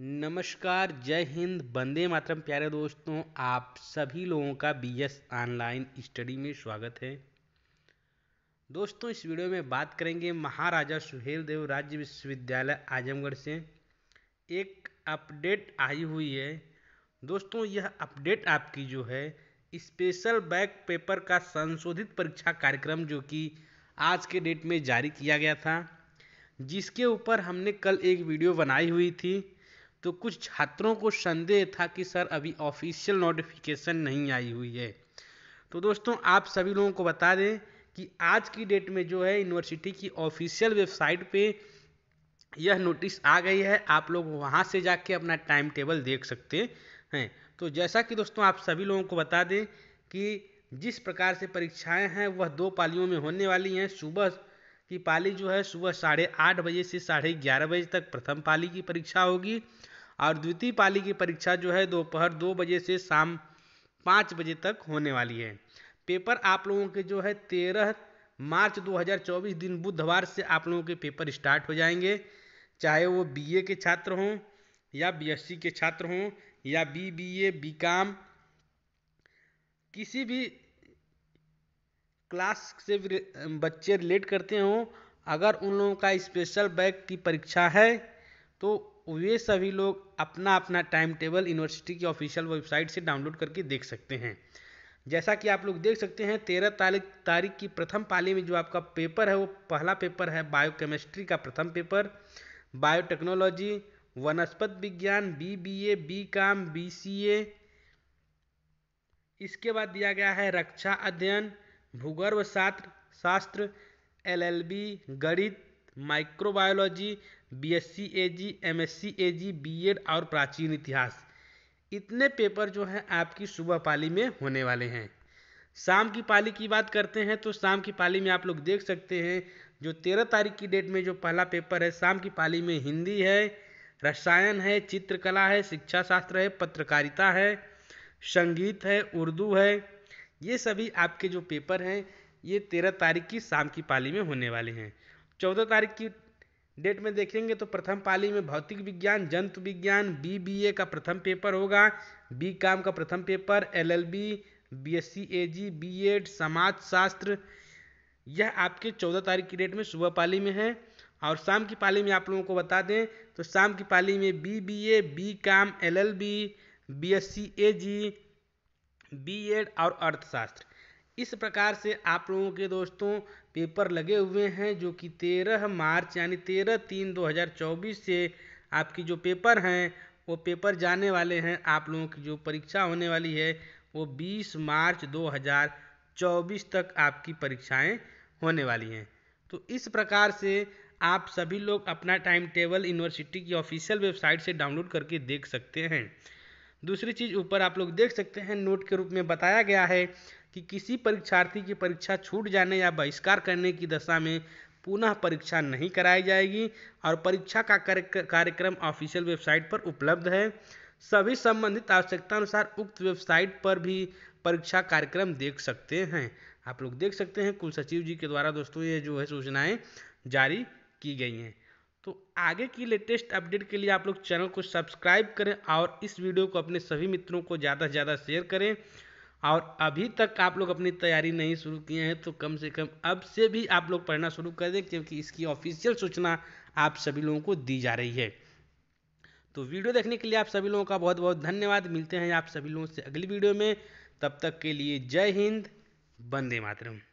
नमस्कार जय हिंद बंदे मातरम प्यारे दोस्तों आप सभी लोगों का बी एस ऑनलाइन स्टडी में स्वागत है दोस्तों इस वीडियो में बात करेंगे महाराजा सुहेल देव राज्य विश्वविद्यालय आजमगढ़ से एक अपडेट आई हुई है दोस्तों यह अपडेट आपकी जो है स्पेशल बैक पेपर का संशोधित परीक्षा कार्यक्रम जो कि आज के डेट में जारी किया गया था जिसके ऊपर हमने कल एक वीडियो बनाई हुई थी तो कुछ छात्रों को संदेह था कि सर अभी ऑफिशियल नोटिफिकेशन नहीं आई हुई है तो दोस्तों आप सभी लोगों को बता दें कि आज की डेट में जो है यूनिवर्सिटी की ऑफिशियल वेबसाइट पे यह नोटिस आ गई है आप लोग वहाँ से जाके अपना टाइम टेबल देख सकते हैं तो जैसा कि दोस्तों आप सभी लोगों को बता दें कि जिस प्रकार से परीक्षाएं हैं वह दो पालियों में होने वाली हैं सुबह की पाली जो है सुबह साढ़े आठ बजे से साढ़े ग्यारह बजे तक प्रथम पाली की परीक्षा होगी और द्वितीय पाली की परीक्षा जो है दोपहर दो बजे से शाम पाँच बजे तक होने वाली है पेपर आप लोगों के जो है तेरह मार्च 2024 दिन बुधवार से आप लोगों के पेपर स्टार्ट हो जाएंगे चाहे वो बीए के छात्र हों या बीएससी के छात्र हों या बी बी ए बी काम किसी भी क्लास से बच्चे रिलेट करते हों अगर उन लोगों का स्पेशल बैग की परीक्षा है तो वे सभी लोग अपना अपना टाइम टेबल यूनिवर्सिटी की ऑफिशियल वेबसाइट से डाउनलोड करके देख सकते हैं जैसा कि आप लोग देख सकते हैं तेरह तारीख तारीख की प्रथम पाली में जो आपका पेपर है वो पहला पेपर है बायोकेमिस्ट्री का प्रथम पेपर बायोटेक्नोलॉजी वनस्पत विज्ञान B B A B com B C A इसके बाद दिया गया है रक्षा अध्ययन भूगर्भ शास्त्र शास्त्र एल एल बी गणित microbiology B S C A G M S C A G B ed और प्राचीन इतिहास इतने पेपर जो हैं आपकी सुबह पाली में होने वाले हैं शाम की पाली की बात करते हैं तो शाम की पाली में आप लोग देख सकते हैं जो तेरह तारीख की डेट में जो पहला पेपर है शाम की पाली में हिंदी है रसायन है चित्रकला है शिक्षा शास्त्र है पत्रकारिता है संगीत है उर्दू है ये सभी आपके जो पेपर हैं ये तेरह तारीख की शाम की पाली में होने वाले हैं चौदह तारीख की डेट में देखेंगे तो प्रथम पाली में भौतिक विज्ञान जंतु विज्ञान बी बी ए का प्रथम पेपर होगा बी काम का प्रथम paper L L B B S C A G B ed समाजशास्त्र यह आपके चौदह तारीख की डेट में सुबह पाली में है और शाम की पाली में आप लोगों को बता दें तो शाम की पाली में B B A B com L L B B S C A G B ed और अर्थशास्त्र इस प्रकार से आप लोगों के दोस्तों पेपर लगे हुए हैं जो कि तेरह मार्च यानी तेरह तीन दो हज़ार चौबीस से आपकी जो पेपर हैं वो पेपर जाने वाले हैं आप लोगों की जो परीक्षा होने वाली है वो बीस मार्च दो हज़ार चौबीस तक आपकी परीक्षाएं होने वाली हैं तो इस प्रकार से आप सभी लोग अपना टाइम टेबल यूनिवर्सिटी की ऑफिशियल वेबसाइट से डाउनलोड करके देख सकते हैं दूसरी चीज़ ऊपर आप लोग देख सकते हैं नोट के रूप में बताया गया है कि किसी परीक्षार्थी की परीक्षा छूट जाने या बहिष्कार करने की दशा में पुनः परीक्षा नहीं कराई जाएगी और परीक्षा का कार्यक्रम ऑफिशियल वेबसाइट पर उपलब्ध है सभी संबंधित आवश्यकतानुसार उक्त वेबसाइट पर भी परीक्षा कार्यक्रम देख सकते हैं आप लोग देख सकते हैं कुल सचिव जी के द्वारा दोस्तों ये जो है सूचनाएं जारी की गई हैं तो आगे की लेटेस्ट अपडेट के लिए आप लोग चैनल को सब्सक्राइब करें और इस वीडियो को अपने सभी मित्रों को ज़्यादा से ज़्यादा शेयर करें और अभी तक आप लोग अपनी तैयारी नहीं शुरू किए हैं तो कम से कम अब से भी आप लोग पढ़ना शुरू कर दें क्योंकि इसकी ऑफिशियल सूचना आप सभी लोगों को दी जा रही है तो वीडियो देखने के लिए आप सभी लोगों का बहुत बहुत धन्यवाद मिलते हैं आप सभी लोगों से अगली वीडियो में तब तक के लिए जय हिंद वंदे मातरम